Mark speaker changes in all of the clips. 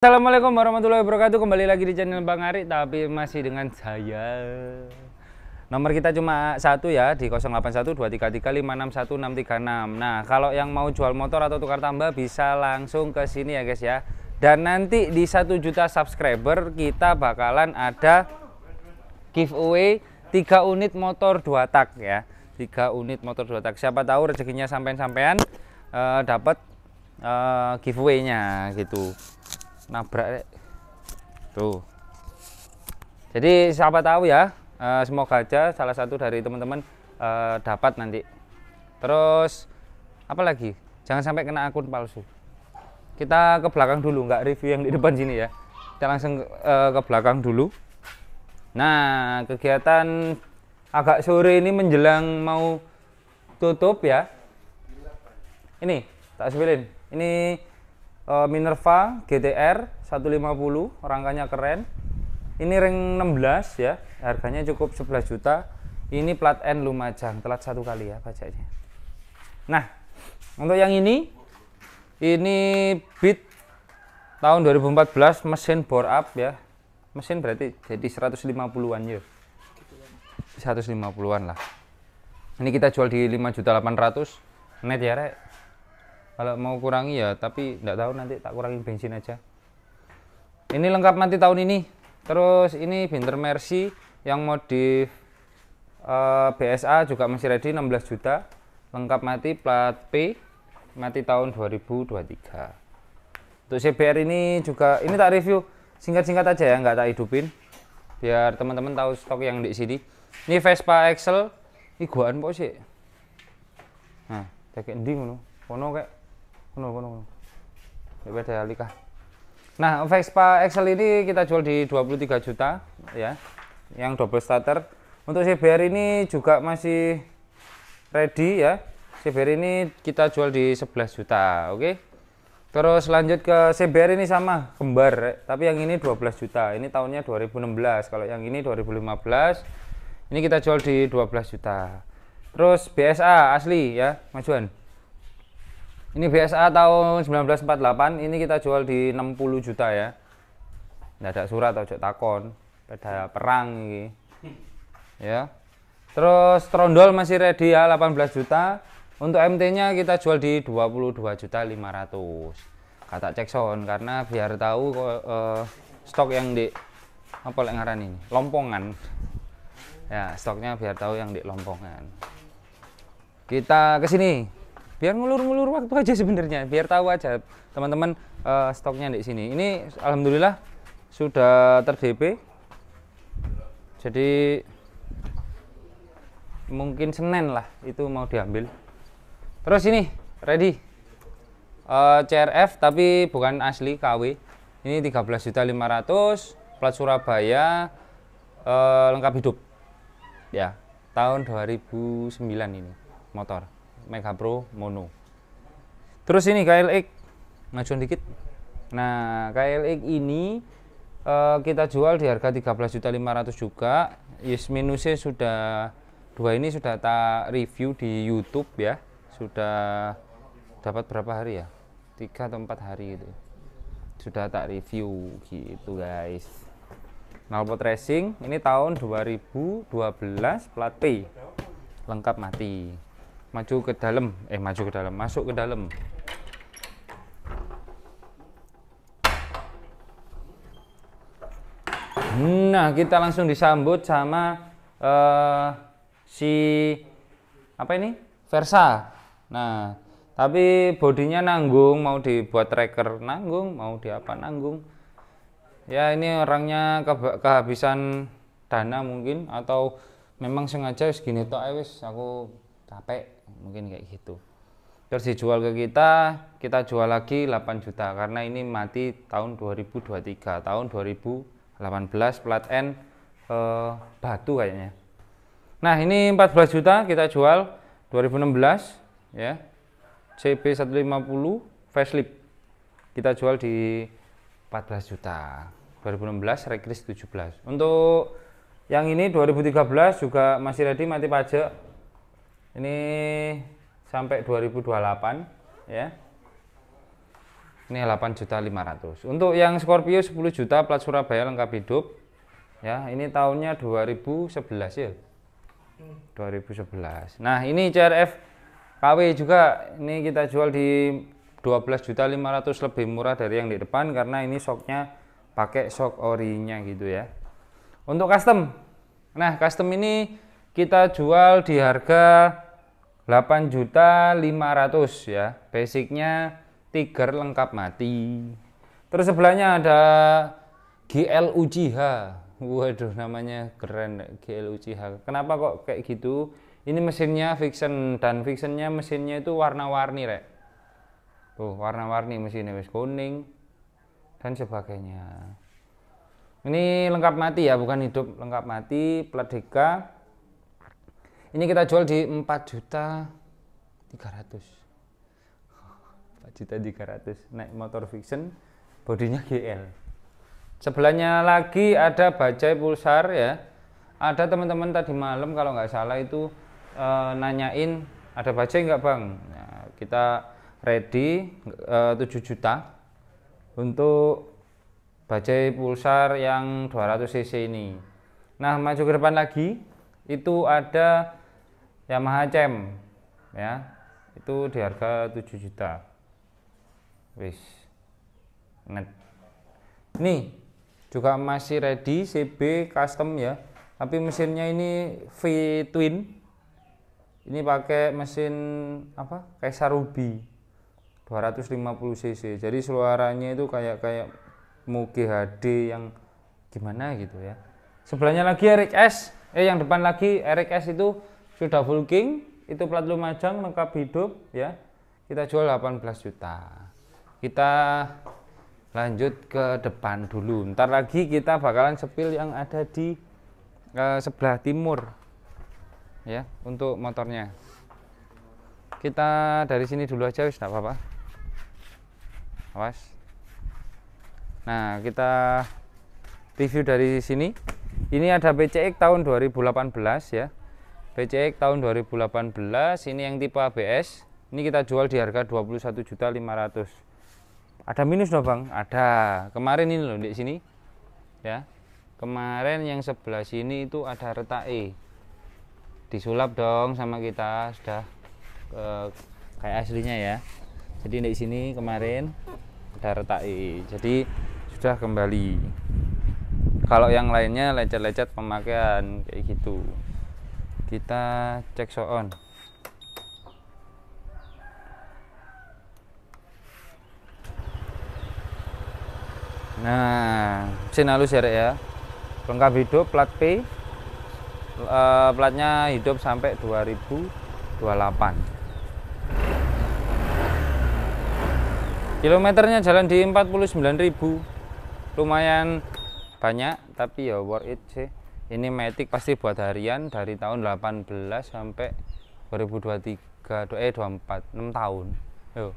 Speaker 1: Assalamualaikum warahmatullahi wabarakatuh Kembali lagi di channel Bang Ari Tapi masih dengan saya Nomor kita cuma satu ya Di 081233561636 Nah kalau yang mau jual motor atau tukar tambah Bisa langsung ke sini ya guys ya Dan nanti di satu juta subscriber Kita bakalan ada Giveaway tiga unit motor dua tak ya tiga unit motor dua tak Siapa tahu rezekinya sampean-sampean uh, Dapat uh, giveaway-nya gitu nabrak tuh jadi siapa tahu ya e, semoga aja salah satu dari teman-teman e, dapat nanti terus apa lagi jangan sampai kena akun palsu kita ke belakang dulu nggak review yang di depan sini ya kita langsung e, ke belakang dulu nah kegiatan agak sore ini menjelang mau tutup ya ini tak sebelin ini Eh, Minerva GTR 150 rangkanya keren ini ring 16 ya harganya cukup 11 juta ini plat N Lumajang telat satu kali ya pajaknya nah untuk yang ini ini bit tahun 2014 mesin bore up ya mesin berarti jadi 150-an ya 150-an lah ini kita jual di 5.800 net ya rek kalau mau kurangi ya tapi nggak tahu nanti tak kurangi bensin aja ini lengkap mati tahun ini terus ini Binter Mercy yang modif eh, BSA juga masih ready 16 juta lengkap mati plat P mati tahun 2023 untuk CBR ini juga ini tak review singkat-singkat aja ya nggak tak hidupin biar teman-teman tahu stok yang di sini ini Vespa Excel iguan guaan kok sih nah kayak ending ngono kono kayak kono kono ya Alika nah Vespa Excel ini kita jual di 23 juta ya yang double starter untuk CBR ini juga masih ready ya CBR ini kita jual di 11 juta oke okay? terus lanjut ke CBR ini sama kembar tapi yang ini 12 juta ini tahunnya 2016 kalau yang ini 2015 ini kita jual di 12 juta terus BSA asli ya majuan ini BSA tahun 1948, ini kita jual di 60 juta ya. Nggak ada surat atau takon, pada perang ini. Ya. Terus trondol masih ready ya 18 juta. Untuk MT-nya kita jual di 22 juta 500. Kata Jackson karena biar tahu uh, stok yang di apa yang ngaran ini? Lompongan. Ya, stoknya biar tahu yang di lompongan. Kita ke sini biar ngulur-ngulur waktu aja sebenarnya biar tahu aja teman-teman uh, stoknya di sini ini alhamdulillah sudah terdp jadi mungkin Senin lah itu mau diambil terus ini ready uh, eh, CRF tapi bukan asli KW ini 13.500 plat Surabaya uh, lengkap hidup ya tahun 2009 ini motor Mega Pro Mono terus ini KLX ngajuin dikit nah KLX ini uh, kita jual di harga 13.500 juga yes minusnya sudah dua ini sudah tak review di YouTube ya sudah dapat berapa hari ya tiga atau empat hari itu sudah tak review gitu guys knalpot racing ini tahun 2012 plat P lengkap mati maju ke dalam eh maju ke dalam masuk ke dalam nah kita langsung disambut sama uh, si apa ini Versa nah tapi bodinya nanggung mau dibuat tracker nanggung mau diapa nanggung ya ini orangnya ke kehabisan dana mungkin atau memang sengaja segini tuh wis aku capek mungkin kayak gitu terus dijual ke kita kita jual lagi 8 juta karena ini mati tahun 2023 tahun 2018 plat N e, batu kayaknya nah ini 14 juta kita jual 2016 ya CB 150 facelift kita jual di 14 juta 2016 rekris 17 untuk yang ini 2013 juga masih ready mati pajak ini sampai 2028 ya. Ini juta 8 500 Untuk yang Scorpio 10 juta plat Surabaya lengkap hidup. Ya, ini tahunnya 2011 ya. 2011. Nah, ini CRF KW juga ini kita jual di juta 12 500 lebih murah dari yang di depan karena ini soknya pakai sok orinya gitu ya. Untuk custom. Nah, custom ini kita jual di harga 8 juta 500 ya basicnya tiger lengkap mati terus sebelahnya ada GL UCH waduh namanya keren GL UJH kenapa kok kayak gitu ini mesinnya fiction dan fictionnya mesinnya itu warna-warni rek tuh warna-warni mesinnya wis kuning dan sebagainya ini lengkap mati ya bukan hidup lengkap mati plat ini kita jual di 4 juta 300. 4 juta 300 naik motor fiction bodinya GL. Sebelahnya lagi ada bajai pulsar ya. Ada teman-teman tadi malam kalau nggak salah itu e, nanyain ada bajai nggak bang? Nah, kita ready e, eh, 7 juta untuk bajai pulsar yang 200 cc ini. Nah maju ke depan lagi itu ada Yamaha Cem ya itu di harga 7 juta wis net nih juga masih ready CB custom ya tapi mesinnya ini V twin ini pakai mesin apa Kaisar Ruby 250 cc jadi suaranya itu kayak kayak mau HD yang gimana gitu ya sebelahnya lagi RX eh yang depan lagi RX itu sudah full king itu plat Lumajang lengkap hidup ya kita jual 18 juta kita lanjut ke depan dulu ntar lagi kita bakalan sepil yang ada di eh, sebelah timur ya untuk motornya kita dari sini dulu aja wis apa-apa awas nah kita review dari sini ini ada PCX tahun 2018 ya BCX tahun 2018 ini yang tipe ABS ini kita jual di harga 21.500 ada minus dong bang ada kemarin ini loh di sini ya kemarin yang sebelah sini itu ada retak E disulap dong sama kita sudah ke, kayak aslinya ya jadi di sini kemarin ada retak E jadi sudah kembali kalau yang lainnya lecet-lecet pemakaian kayak gitu kita cek so on nah mesin halus ya Rek ya lengkap hidup plat P uh, platnya hidup sampai 2028 kilometernya jalan di 49.000 lumayan banyak tapi ya worth it sih ini metik pasti buat harian dari tahun 18 sampai 2023 eh 24 6 tahun Yo.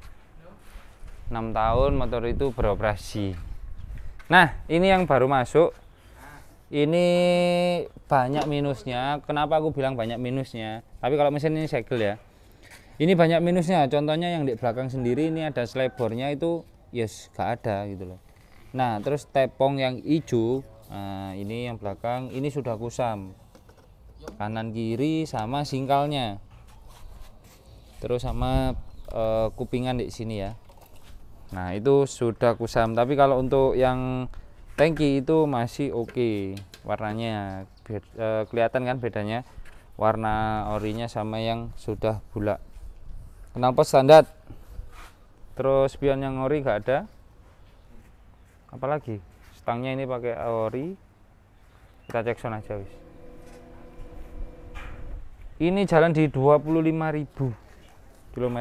Speaker 1: 6 tahun motor itu beroperasi nah ini yang baru masuk ini banyak minusnya kenapa aku bilang banyak minusnya tapi kalau mesin ini segel ya ini banyak minusnya contohnya yang di belakang sendiri ini ada selebornya itu yes gak ada gitu loh nah terus tepong yang hijau nah, ini yang belakang ini sudah kusam kanan kiri sama singkalnya terus sama e, kupingan di sini ya nah itu sudah kusam tapi kalau untuk yang tangki itu masih oke okay. warnanya beda, e, eh, kelihatan kan bedanya warna orinya sama yang sudah bulat Kenapa standar terus spion yang ori enggak ada apalagi stangnya ini pakai Aori kita cek sound aja wis ini jalan di 25.000 km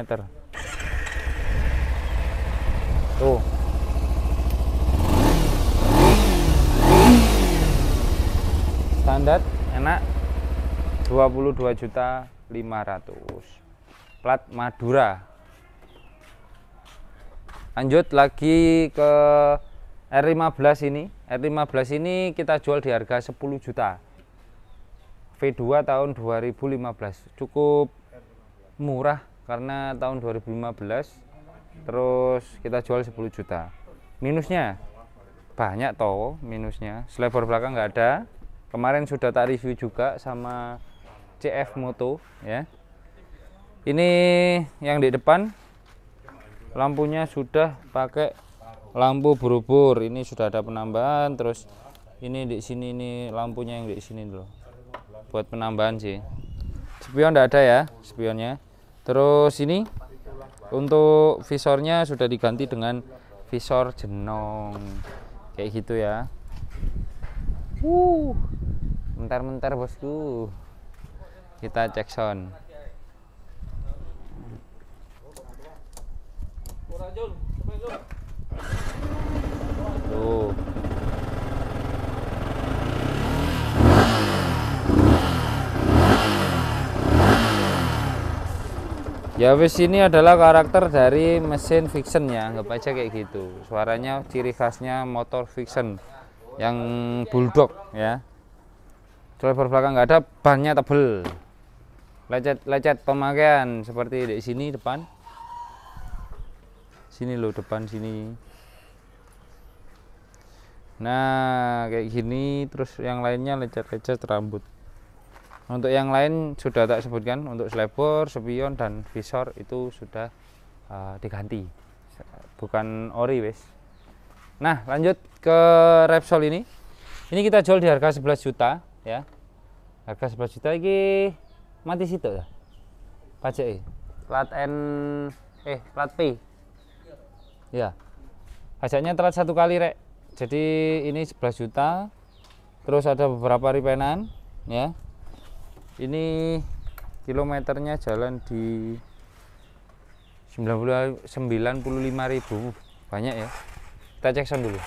Speaker 1: tuh standar enak 22 juta 500 plat Madura lanjut lagi ke R15 ini R15 ini kita jual di harga 10 juta V2 tahun 2015 cukup murah karena tahun 2015 terus kita jual 10 juta minusnya banyak toh minusnya selebor belakang enggak ada kemarin sudah tak review juga sama CF Moto ya ini yang di depan lampunya sudah pakai lampu berubur ini sudah ada penambahan terus ini di sini ini lampunya yang di sini dulu buat penambahan sih spion tidak ada ya spionnya terus ini untuk visornya sudah diganti dengan visor jenong kayak gitu ya uh mentar-mentar bosku kita cek sound tuh ya wis ini adalah karakter dari mesin fiction ya anggap aja kayak gitu suaranya ciri khasnya motor fiction yang bulldog ya driver belakang nggak ada bannya tebel lecet-lecet pemakaian seperti di sini depan sini loh depan sini nah kayak gini terus yang lainnya lecet-lecet rambut untuk yang lain sudah tak sebutkan untuk selebor, spion dan visor itu sudah uh, diganti bukan ori wes nah lanjut ke Repsol ini ini kita jual di harga 11 juta ya harga 11 juta ini mati situ ya pajak e? plat N eh plat P ya pajaknya telat satu kali rek jadi ini 11 juta terus ada beberapa ripenan ya ini kilometernya jalan di lima 95.000 banyak ya kita cek sound dulu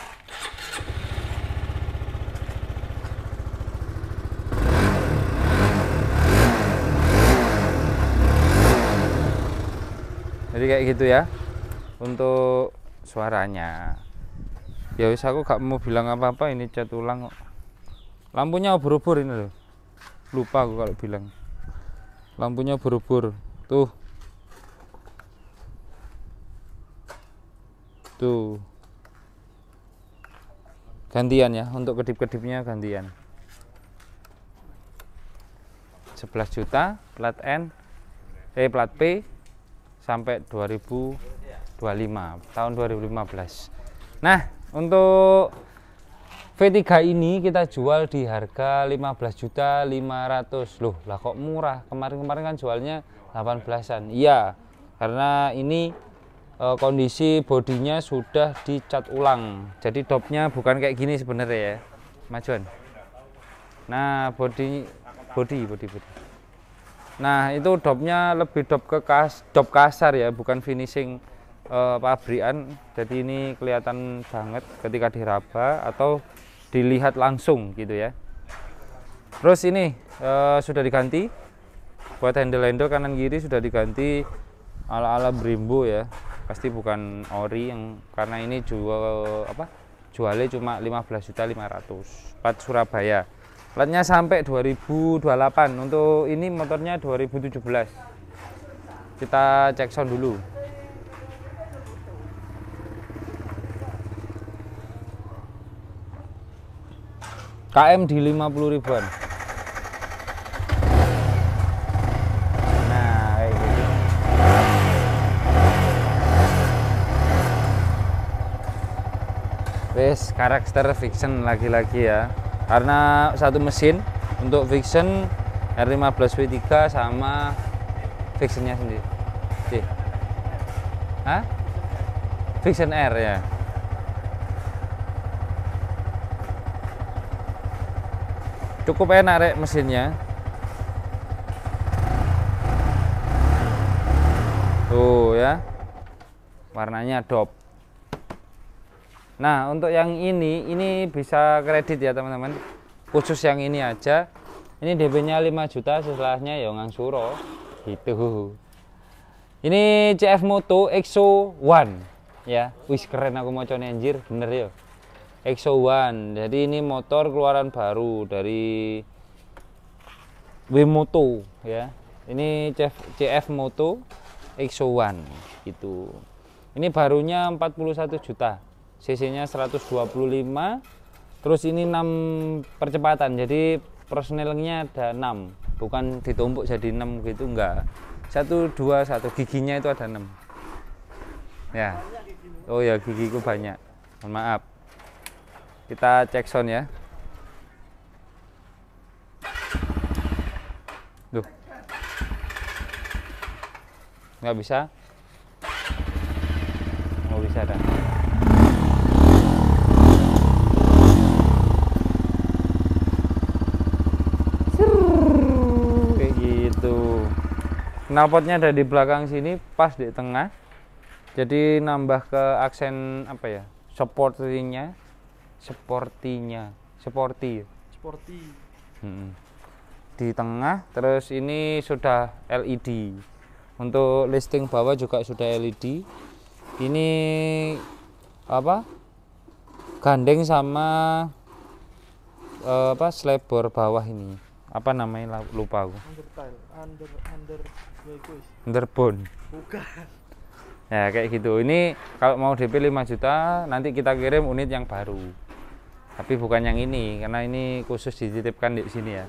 Speaker 1: jadi kayak gitu ya untuk suaranya ya wis aku gak mau bilang apa-apa ini cat ulang kok lampunya obor-obor ini loh lupa aku kalau bilang lampunya obor tuh tuh gantian ya untuk kedip-kedipnya gantian 11 juta plat N eh plat P sampai 2025 tahun 2015 nah untuk V3 ini kita jual di harga 15 juta 500 loh lah kok murah kemarin-kemarin kan jualnya 18an iya karena ini e, kondisi bodinya sudah dicat ulang jadi topnya bukan kayak gini sebenarnya ya majuan nah bodi-bodi, bodi-bodi. nah itu dopnya lebih dop ke kas dop kasar ya bukan finishing uh, pabrikan jadi ini kelihatan banget ketika diraba atau dilihat langsung gitu ya terus ini uh, sudah diganti buat handle-handle kanan kiri sudah diganti ala-ala Brembo ya pasti bukan ori yang karena ini jual apa jualnya cuma belas juta ratus plat Surabaya platnya sampai 2028 untuk ini motornya 2017 kita cek sound dulu KM di 50 ribuan nah gitu. wes karakter fiction lagi-lagi ya karena satu mesin untuk fiction R15V3 sama fictionnya sendiri Hah? Fiction R ya cukup enak rek mesinnya tuh ya warnanya dop nah untuk yang ini ini bisa kredit ya teman-teman khusus yang ini aja ini db nya 5 juta setelahnya ya suro gitu ini CF Moto EXO One ya wis keren aku mau coba anjir bener ya EXO One. jadi ini motor keluaran baru dari Wimoto ya ini CF, CF Moto EXO One gitu ini barunya 41 juta cc nya 125 terus ini 6 percepatan jadi personelnya ada 6 bukan ditumpuk jadi 6 gitu enggak 1, 2, 1 giginya itu ada 6 ya oh ya gigiku banyak mohon maaf kita cek sound ya Duh. nggak bisa nggak bisa dah kayak gitu knalpotnya ada di belakang sini pas di tengah jadi nambah ke aksen apa ya supportingnya sportinya seperti sporty hmm. di tengah terus ini sudah LED untuk listing bawah juga sudah LED ini apa gandeng sama eh, apa selebor bawah ini apa namanya lupa aku tile under under ya underbone bukan ya kayak gitu ini kalau mau DP 5 juta nanti kita kirim unit yang baru tapi bukan yang ini karena ini khusus dititipkan di sini ya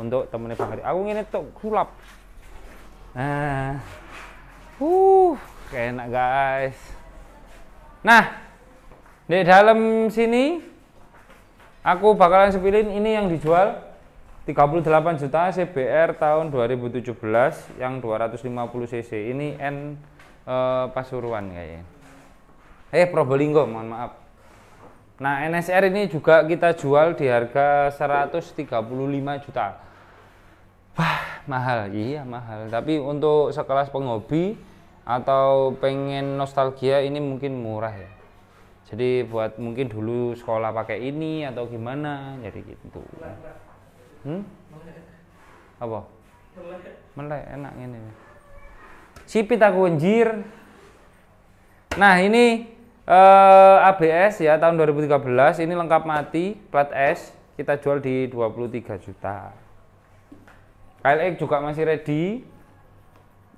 Speaker 1: untuk temen Pak Hari aku ini tuh sulap nah uh enak guys nah di dalam sini aku bakalan sepilin ini yang dijual 38 juta CBR tahun 2017 yang 250 cc ini N eh, Pasuruan kayaknya eh Probolinggo mohon maaf Nah, NSR ini juga kita jual di harga 135 juta. Wah, mahal. Iya, mahal. Tapi untuk sekelas penghobi atau pengen nostalgia ini mungkin murah ya. Jadi buat mungkin dulu sekolah pakai ini atau gimana, jadi gitu. Hmm? Apa? Melek enak ini. Sipit aku anjir. Nah, ini uh, eh, ABS ya tahun 2013 ini lengkap mati plat S kita jual di 23 juta KLX juga masih ready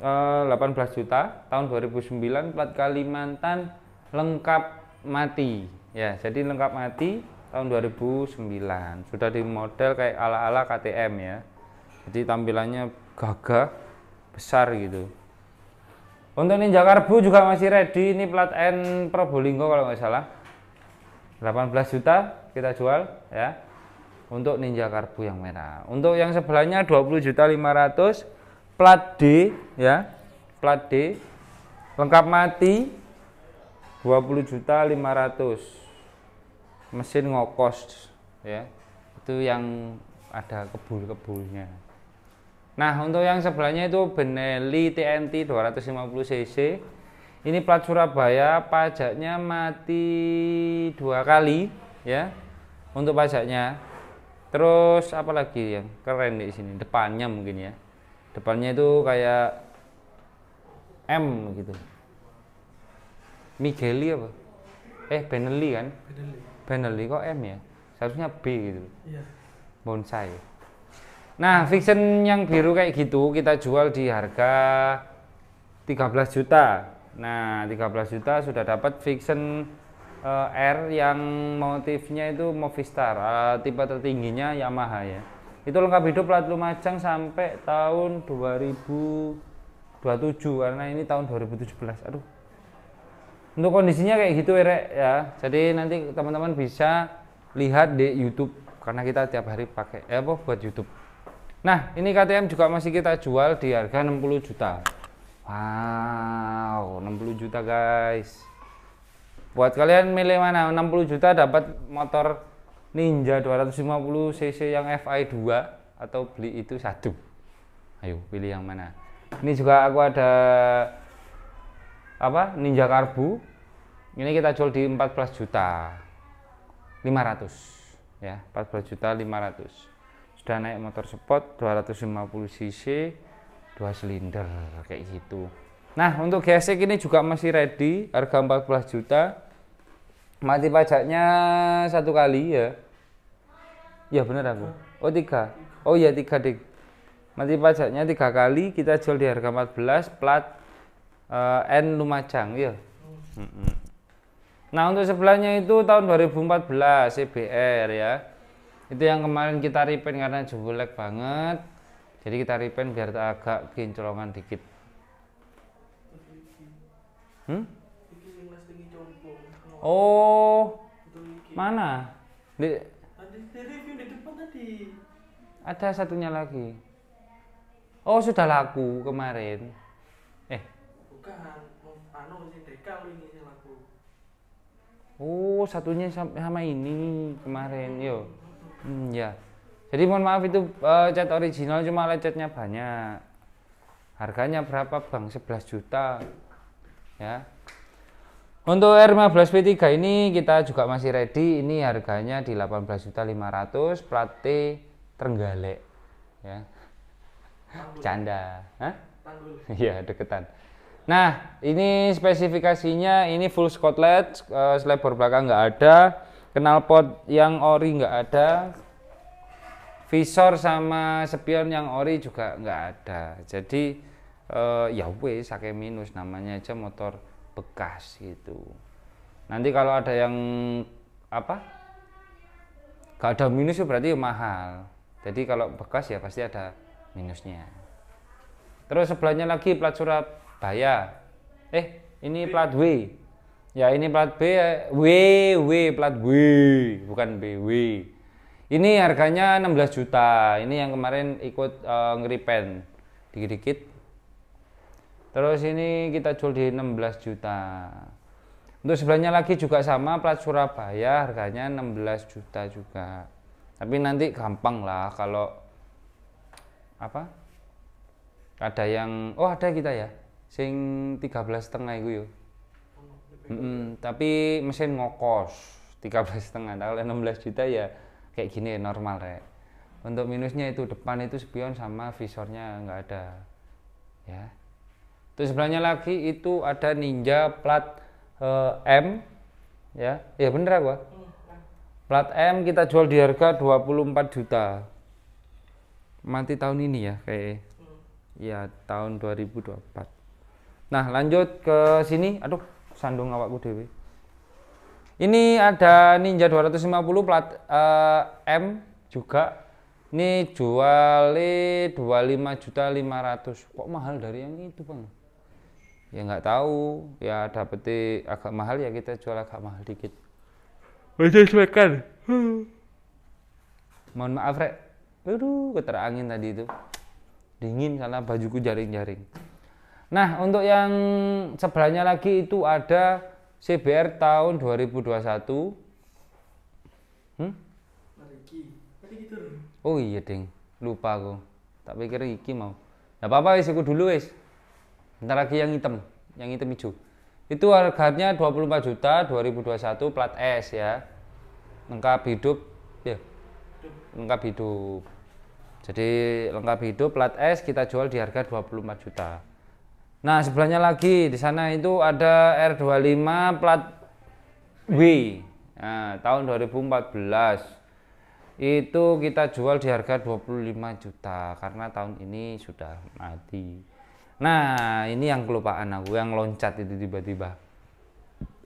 Speaker 1: uh, eh, 18 juta tahun 2009 plat Kalimantan lengkap mati ya jadi lengkap mati tahun 2009 sudah di model kayak ala-ala KTM ya jadi tampilannya gagah besar gitu untuk Ninja Karbu juga masih ready. Ini plat N Probolinggo kalau nggak salah. 18 juta kita jual ya. Untuk Ninja Karbu yang merah. Untuk yang sebelahnya 20 juta 500 plat D ya. Plat D lengkap mati 20 juta 500 mesin ngokos ya itu yang ada kebul-kebulnya Nah, untuk yang sebelahnya itu Benelli TNT 250cc. Ini plat Surabaya, pajaknya mati dua kali ya. Untuk pajaknya. Terus apa lagi yang keren di sini? Depannya mungkin ya. Depannya itu kayak M gitu. Migeli apa? Eh Benelli kan? Benelli. Benelli kok M ya? Seharusnya B gitu. Iya. Bonsai. Nah, fiction yang biru kayak gitu kita jual di harga 13 juta. Nah, 13 juta sudah dapat fiction uh, R yang motifnya itu Movistar, uh, tipe tertingginya Yamaha ya. Itu lengkap hidup plat Lumajang sampai tahun 2027 karena ini tahun 2017. Aduh. Untuk kondisinya kayak gitu Erek ya. Jadi nanti teman-teman bisa lihat di YouTube karena kita tiap hari pakai eh apa buat YouTube. Nah, ini KTM juga masih kita jual di harga 60 juta. Wow, 60 juta guys. Buat kalian milih mana? 60 juta dapat motor Ninja 250 cc yang FI2 atau beli itu satu. Ayo, pilih yang mana? Ini juga aku ada apa? Ninja Karbu. Ini kita jual di 14 juta 500 ya, 14 juta 500 sudah naik motor sport 250 cc dua silinder kayak gitu nah untuk gesek ini juga masih ready harga 14 juta mati pajaknya satu kali ya ya bener aku oh tiga oh iya tiga dik mati pajaknya tiga kali kita jual di harga 14 plat uh, N Lumajang ya nah untuk sebelahnya itu tahun 2014 CBR ya itu yang kemarin kita repaint karena jelek banget jadi kita repaint biar agak kinclongan dikit hmm? oh mana di, ada satunya lagi oh sudah laku kemarin eh bukan oh satunya sama ini kemarin yo Hmm, ya. Jadi mohon maaf itu uh, cat original cuma lecetnya banyak. Harganya berapa bang? 11 juta. Ya. Untuk R15P3 ini kita juga masih ready. Ini harganya di juta 18.500 plat T Trenggalek. Ya. Canda. Hah? Iya, deketan. Nah, ini spesifikasinya ini full Scotlet, uh, selebor belakang nggak ada knalpot yang ori nggak ada visor sama spion yang ori juga nggak ada jadi eh, ya wes sake minus namanya aja motor bekas gitu nanti kalau ada yang apa nggak ada minus berarti ya mahal jadi kalau bekas ya pasti ada minusnya terus sebelahnya lagi plat surat bayar. eh ini plat W Ya ini plat B, eh, W, W, plat W, bukan B, W. Ini harganya 16 juta. Ini yang kemarin ikut uh, ngeripen dikit-dikit. Terus ini kita jual di 16 juta. Untuk sebelahnya lagi juga sama plat Surabaya harganya 16 juta juga. Tapi nanti gampang lah kalau apa? Ada yang oh ada kita ya. Sing 13 setengah itu yuk mm tapi mesin ngokos 13 setengah kalau 16 juta ya kayak gini normal rek untuk minusnya itu depan itu spion sama visornya nggak ada ya terus sebelahnya lagi itu ada ninja plat uh, M ya ya bener gua. plat M kita jual di harga 24 juta mati tahun ini ya kayak ya tahun 2024 nah lanjut ke sini aduh sandung awakku dewi ini ada Ninja 250 plat uh, M juga ini jualnya 25 juta 500 kok mahal dari yang itu bang ya nggak tahu ya dapeti agak mahal ya kita jual agak mahal dikit Bisa oh, sesuaikan mohon maaf rek aduh keterangin tadi itu dingin karena bajuku jaring-jaring Nah, untuk yang sebelahnya lagi itu ada CBR tahun 2021. Hmm? Oh iya ding, lupa aku. Tak pikir iki mau. Ya apa-apa aku dulu wis. Bentar lagi yang hitam, yang hitam hijau. Itu harganya 24 juta 2021 plat S ya. Lengkap hidup ya. Lengkap hidup. Jadi lengkap hidup plat S kita jual di harga 24 juta. Nah, sebelahnya lagi di sana itu ada R25 plat W. Nah, tahun 2014. Itu kita jual di harga 25 juta karena tahun ini sudah mati. Nah, ini yang kelupaan aku yang loncat itu tiba-tiba.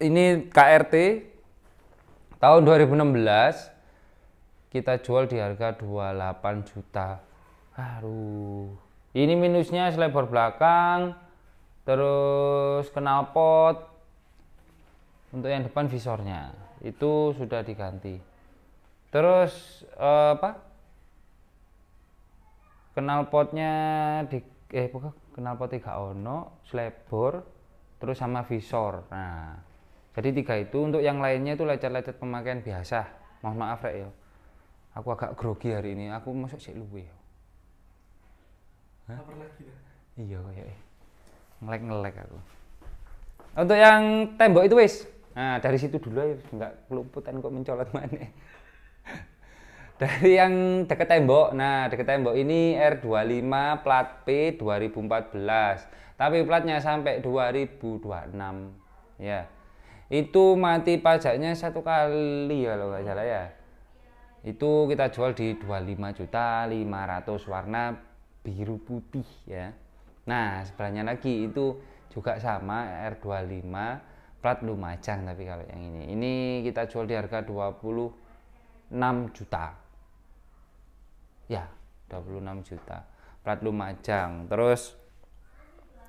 Speaker 1: Ini KRT tahun 2016 kita jual di harga 28 juta. Aduh. Ini minusnya selebar belakang, terus knalpot untuk yang depan visornya itu sudah diganti terus eh, apa knalpotnya di eh bukan pot tiga ono selebor terus sama visor nah jadi tiga itu untuk yang lainnya itu lecet-lecet pemakaian biasa mohon maaf rek ya aku agak grogi hari ini aku masuk sih luwe ya Hah? Iya kayaknya ngelek-ngelek aku untuk yang tembok itu wis nah dari situ dulu ya nggak keluputan kok mencolot mana dari yang dekat tembok nah dekat tembok ini R25 plat P 2014 tapi platnya sampai 2026 ya itu mati pajaknya satu kali ya kalau nggak salah ya itu kita jual di 25 juta 500 warna biru putih ya Nah, sebelahnya lagi itu juga sama R25 plat Lumajang tapi kalau yang ini. Ini kita jual di harga 26 juta. Ya, 26 juta. Plat Lumajang. Terus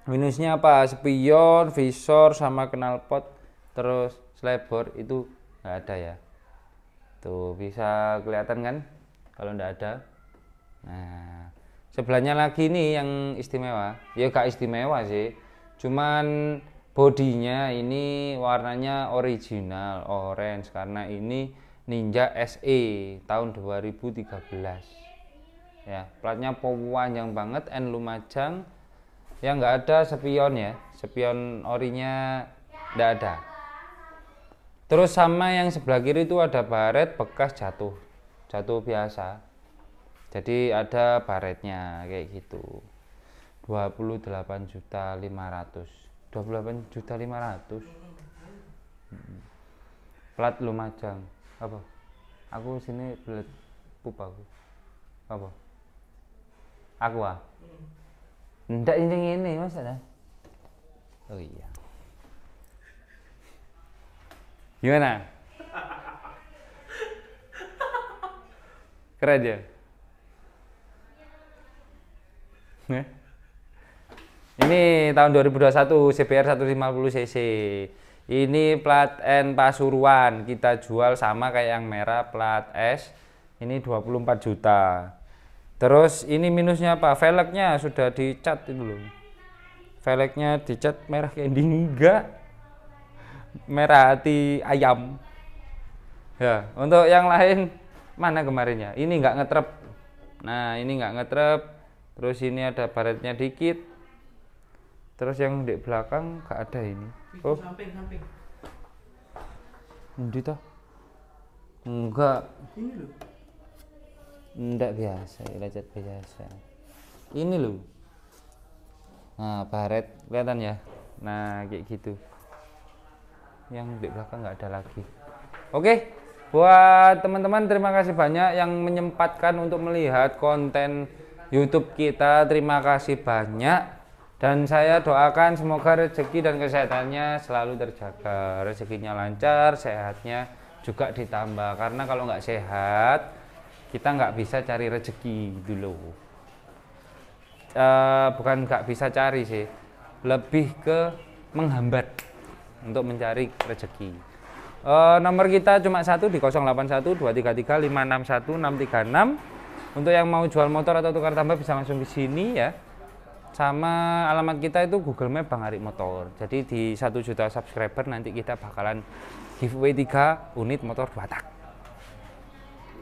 Speaker 1: minusnya apa? Spion, visor sama knalpot terus selebor itu enggak ada ya. Tuh, bisa kelihatan kan kalau enggak ada. Nah, sebelahnya lagi nih yang istimewa ya gak istimewa sih cuman bodinya ini warnanya original orange karena ini Ninja SE tahun 2013 ya platnya panjang banget and Lumajang ya nggak ada spion ya spion orinya nggak ada terus sama yang sebelah kiri itu ada baret bekas jatuh jatuh biasa jadi ada baretnya kayak gitu 28 juta 500 28 juta 500 plat Lumajang apa aku sini plat pup aku apa aku ah mm. ndak ini ini mas ada oh iya gimana keren ya Ini tahun 2021 CBR 150 cc. Ini plat N Pasuruan, kita jual sama kayak yang merah plat S. Ini 24 juta. Terus ini minusnya apa? Velgnya sudah dicat itu loh. Velgnya dicat merah di enggak. Merah hati ayam. Ya, untuk yang lain mana kemarinnya? Ini enggak ngetrep. Nah, ini enggak ngetrep terus ini ada baretnya dikit terus yang di belakang gak ada ini oh samping samping ini toh? enggak ini loh enggak biasa ya, lecet biasa ini loh nah baret kelihatan ya nah kayak gitu yang di belakang nggak ada lagi oke buat teman-teman terima kasih banyak yang menyempatkan untuk melihat konten YouTube kita. Terima kasih banyak. Dan saya doakan semoga rezeki dan kesehatannya selalu terjaga. Rezekinya lancar, sehatnya juga ditambah. Karena kalau nggak sehat, kita nggak bisa cari rezeki dulu gitu Uh, eh, bukan nggak bisa cari sih, lebih ke menghambat untuk mencari rezeki. Uh, nomor kita cuma satu di 081 233 561 636 untuk yang mau jual motor atau tukar tambah bisa langsung di sini ya. Sama alamat kita itu Google Map Bang Arik Motor. Jadi di satu juta subscriber nanti kita bakalan giveaway 3 unit motor 2 tak.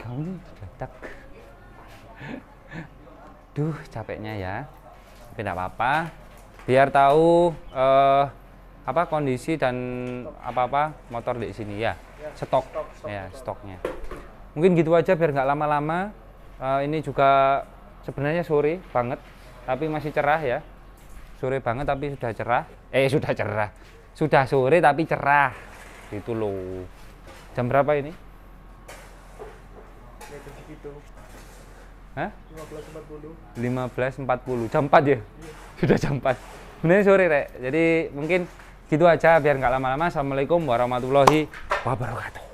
Speaker 1: Kamu 2 tak. Duh, capeknya ya. Tapi enggak apa-apa. Biar tahu uh, apa kondisi dan apa-apa motor di sini ya. Stok, stok ya, stoknya. Mungkin gitu aja biar nggak lama-lama uh, ini juga sebenarnya sore banget tapi masih cerah ya sore banget tapi sudah cerah eh sudah cerah sudah sore tapi cerah Itu loh jam berapa ini puluh. Lima empat puluh puluh jam empat ya? Iya. sudah jam empat. sebenarnya sore rek jadi mungkin gitu aja biar nggak lama-lama assalamualaikum warahmatullahi wabarakatuh